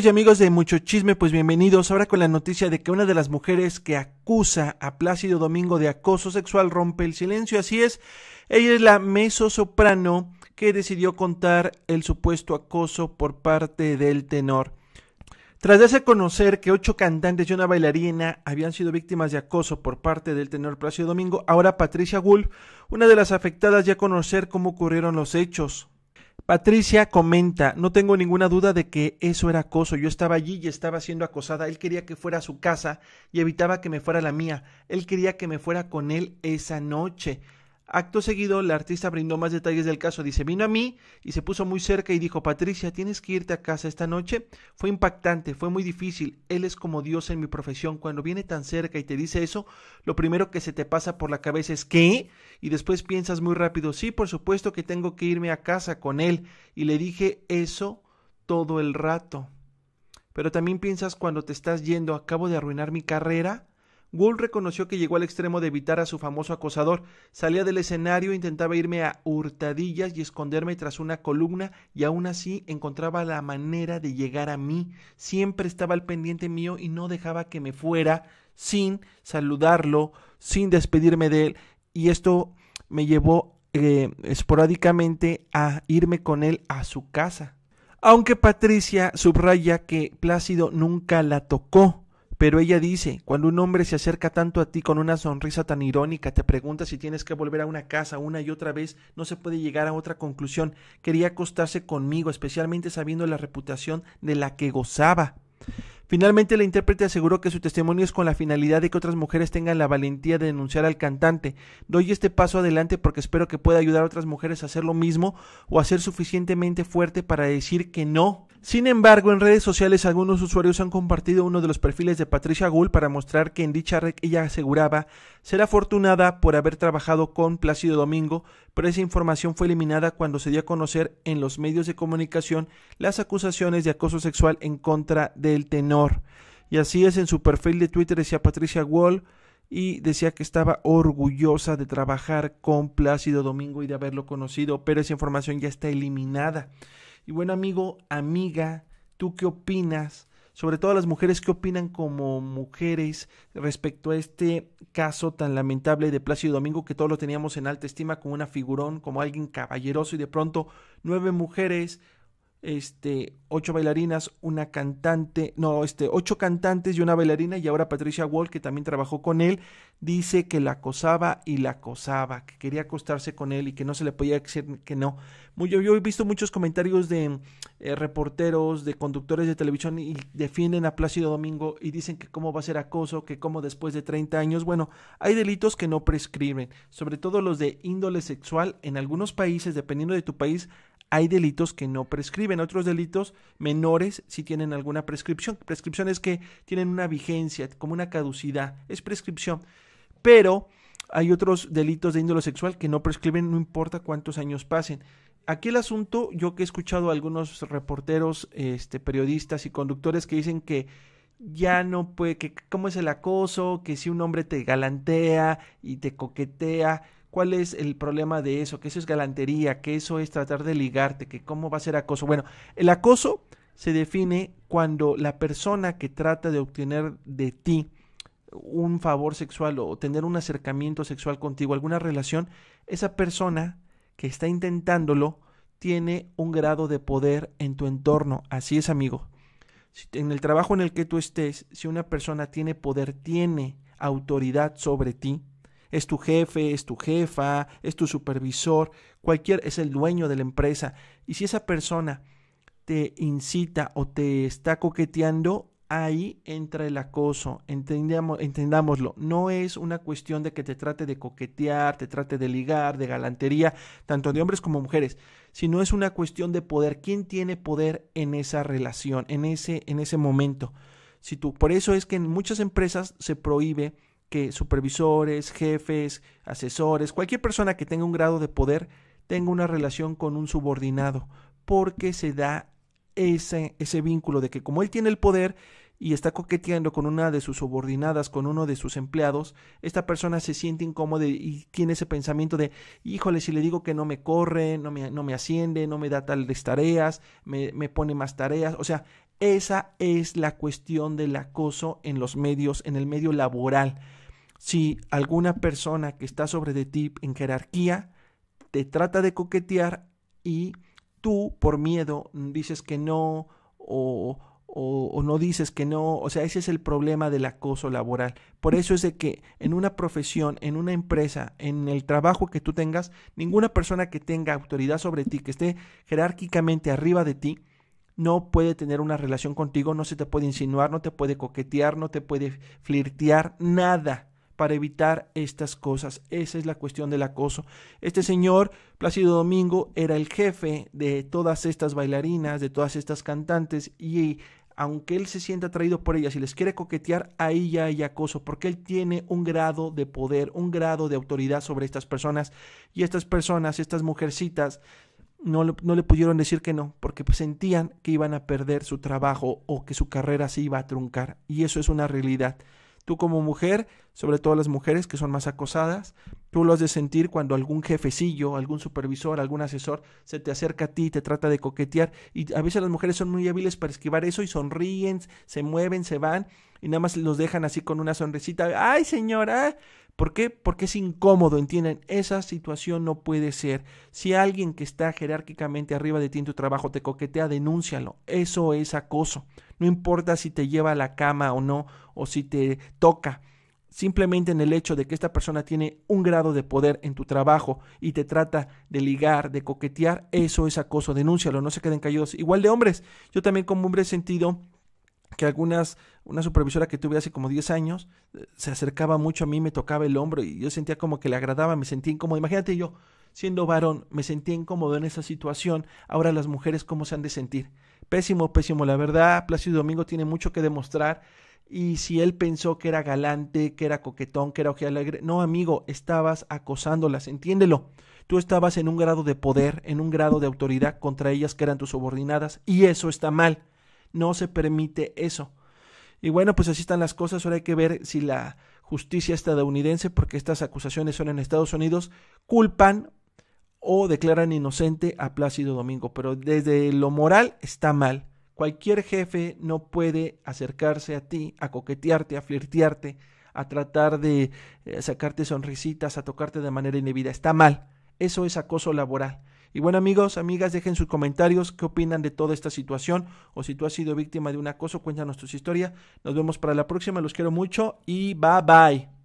Y amigos de Mucho Chisme, pues bienvenidos ahora con la noticia de que una de las mujeres que acusa a Plácido Domingo de acoso sexual rompe el silencio. Así es, ella es la soprano que decidió contar el supuesto acoso por parte del tenor. Tras darse a conocer que ocho cantantes y una bailarina habían sido víctimas de acoso por parte del tenor Plácido Domingo, ahora Patricia Gould, una de las afectadas, ya conocer cómo ocurrieron los hechos. Patricia comenta, no tengo ninguna duda de que eso era acoso. Yo estaba allí y estaba siendo acosada. Él quería que fuera a su casa y evitaba que me fuera la mía. Él quería que me fuera con él esa noche. Acto seguido, la artista brindó más detalles del caso. Dice, vino a mí y se puso muy cerca y dijo, Patricia, tienes que irte a casa esta noche. Fue impactante, fue muy difícil. Él es como Dios en mi profesión. Cuando viene tan cerca y te dice eso, lo primero que se te pasa por la cabeza es ¿qué? Y después piensas muy rápido, sí, por supuesto que tengo que irme a casa con él. Y le dije eso todo el rato. Pero también piensas cuando te estás yendo, acabo de arruinar mi carrera Gould reconoció que llegó al extremo de evitar a su famoso acosador. Salía del escenario, intentaba irme a hurtadillas y esconderme tras una columna, y aún así encontraba la manera de llegar a mí. Siempre estaba al pendiente mío y no dejaba que me fuera sin saludarlo, sin despedirme de él. Y esto me llevó eh, esporádicamente a irme con él a su casa. Aunque Patricia subraya que Plácido nunca la tocó. Pero ella dice, cuando un hombre se acerca tanto a ti con una sonrisa tan irónica, te pregunta si tienes que volver a una casa una y otra vez, no se puede llegar a otra conclusión. Quería acostarse conmigo, especialmente sabiendo la reputación de la que gozaba. Finalmente, la intérprete aseguró que su testimonio es con la finalidad de que otras mujeres tengan la valentía de denunciar al cantante. Doy este paso adelante porque espero que pueda ayudar a otras mujeres a hacer lo mismo o a ser suficientemente fuerte para decir que no sin embargo, en redes sociales algunos usuarios han compartido uno de los perfiles de Patricia Gould para mostrar que en dicha red ella aseguraba ser afortunada por haber trabajado con Plácido Domingo, pero esa información fue eliminada cuando se dio a conocer en los medios de comunicación las acusaciones de acoso sexual en contra del tenor. Y así es, en su perfil de Twitter decía Patricia Gould y decía que estaba orgullosa de trabajar con Plácido Domingo y de haberlo conocido, pero esa información ya está eliminada. Y bueno, amigo, amiga, ¿tú qué opinas? Sobre todo las mujeres, ¿qué opinan como mujeres respecto a este caso tan lamentable de Plácido Domingo que todos lo teníamos en alta estima como una figurón, como alguien caballeroso y de pronto nueve mujeres este, ocho bailarinas, una cantante, no, este, ocho cantantes y una bailarina, y ahora Patricia Wall, que también trabajó con él, dice que la acosaba y la acosaba, que quería acostarse con él y que no se le podía decir que no. Muy, yo, yo, he visto muchos comentarios de eh, reporteros, de conductores de televisión y defienden a Plácido Domingo y dicen que cómo va a ser acoso, que cómo después de 30 años, bueno, hay delitos que no prescriben, sobre todo los de índole sexual, en algunos países, dependiendo de tu país, hay delitos que no prescriben. Otros delitos menores sí tienen alguna prescripción. Prescripción es que tienen una vigencia, como una caducidad. Es prescripción. Pero hay otros delitos de índole sexual que no prescriben, no importa cuántos años pasen. Aquí el asunto, yo que he escuchado a algunos reporteros, este, periodistas y conductores que dicen que ya no puede, que cómo es el acoso, que si un hombre te galantea y te coquetea ¿Cuál es el problema de eso? Que eso es galantería, que eso es tratar de ligarte, que cómo va a ser acoso. Bueno, el acoso se define cuando la persona que trata de obtener de ti un favor sexual o tener un acercamiento sexual contigo, alguna relación, esa persona que está intentándolo tiene un grado de poder en tu entorno. Así es, amigo. en el trabajo en el que tú estés, si una persona tiene poder, tiene autoridad sobre ti, es tu jefe, es tu jefa, es tu supervisor, cualquier, es el dueño de la empresa. Y si esa persona te incita o te está coqueteando, ahí entra el acoso, entendámoslo. No es una cuestión de que te trate de coquetear, te trate de ligar, de galantería, tanto de hombres como mujeres, sino es una cuestión de poder. ¿Quién tiene poder en esa relación, en ese, en ese momento? Si tú, por eso es que en muchas empresas se prohíbe que supervisores, jefes, asesores, cualquier persona que tenga un grado de poder tenga una relación con un subordinado, porque se da ese, ese vínculo de que como él tiene el poder y está coqueteando con una de sus subordinadas, con uno de sus empleados, esta persona se siente incómoda y tiene ese pensamiento de, híjole, si le digo que no me corre, no me, no me asciende, no me da tales tareas, me, me pone más tareas, o sea, esa es la cuestión del acoso en los medios, en el medio laboral. Si alguna persona que está sobre de ti en jerarquía te trata de coquetear y tú por miedo dices que no o, o, no dices que no, o sea, ese es el problema del acoso laboral. Por eso es de que en una profesión, en una empresa, en el trabajo que tú tengas, ninguna persona que tenga autoridad sobre ti, que esté jerárquicamente arriba de ti, no puede tener una relación contigo, no se te puede insinuar, no te puede coquetear, no te puede flirtear, nada para evitar estas cosas. Esa es la cuestión del acoso. Este señor, Plácido Domingo, era el jefe de todas estas bailarinas, de todas estas cantantes, y aunque él se sienta atraído por ellas y les quiere coquetear, ahí ya hay acoso, porque él tiene un grado de poder, un grado de autoridad sobre estas personas, y estas personas, estas mujercitas, no le, no le, pudieron decir que no, porque sentían que iban a perder su trabajo o que su carrera se iba a truncar. Y eso es una realidad. Tú como mujer, sobre todo las mujeres que son más acosadas, tú lo has de sentir cuando algún jefecillo, algún supervisor, algún asesor se te acerca a ti, y te trata de coquetear y a veces las mujeres son muy hábiles para esquivar eso y sonríen, se mueven, se van y nada más los dejan así con una sonrisita, ay señora, ¿Por qué? Porque es incómodo, entienden. Esa situación no puede ser. Si alguien que está jerárquicamente arriba de ti en tu trabajo te coquetea, denúncialo. Eso es acoso. No importa si te lleva a la cama o no, o si te toca. Simplemente en el hecho de que esta persona tiene un grado de poder en tu trabajo y te trata de ligar, de coquetear, eso es acoso. Denúncialo, no se queden callados. Igual de hombres. Yo también como hombre he sentido que algunas, una supervisora que tuve hace como 10 años, eh, se acercaba mucho a mí, me tocaba el hombro y yo sentía como que le agradaba, me sentía incómodo. Imagínate yo, siendo varón, me sentía incómodo en esa situación. Ahora las mujeres, ¿cómo se han de sentir? Pésimo, pésimo. La verdad, Plácido Domingo tiene mucho que demostrar. Y si él pensó que era galante, que era coquetón, que era alegre, no, amigo, estabas acosándolas, entiéndelo. Tú estabas en un grado de poder, en un grado de autoridad contra ellas que eran tus subordinadas, y eso está mal. No se permite eso. Y bueno, pues así están las cosas. Ahora hay que ver si la justicia estadounidense, porque estas acusaciones son en Estados Unidos, culpan o declaran inocente a Plácido Domingo. Pero desde lo moral está mal. Cualquier jefe no puede acercarse a ti, a coquetearte, a flirtearte, a tratar de eh, sacarte sonrisitas, a tocarte de manera indebida. Está mal. Eso es acoso laboral. Y bueno amigos, amigas, dejen sus comentarios, qué opinan de toda esta situación o si tú has sido víctima de un acoso, cuéntanos tu historia. Nos vemos para la próxima, los quiero mucho y bye bye.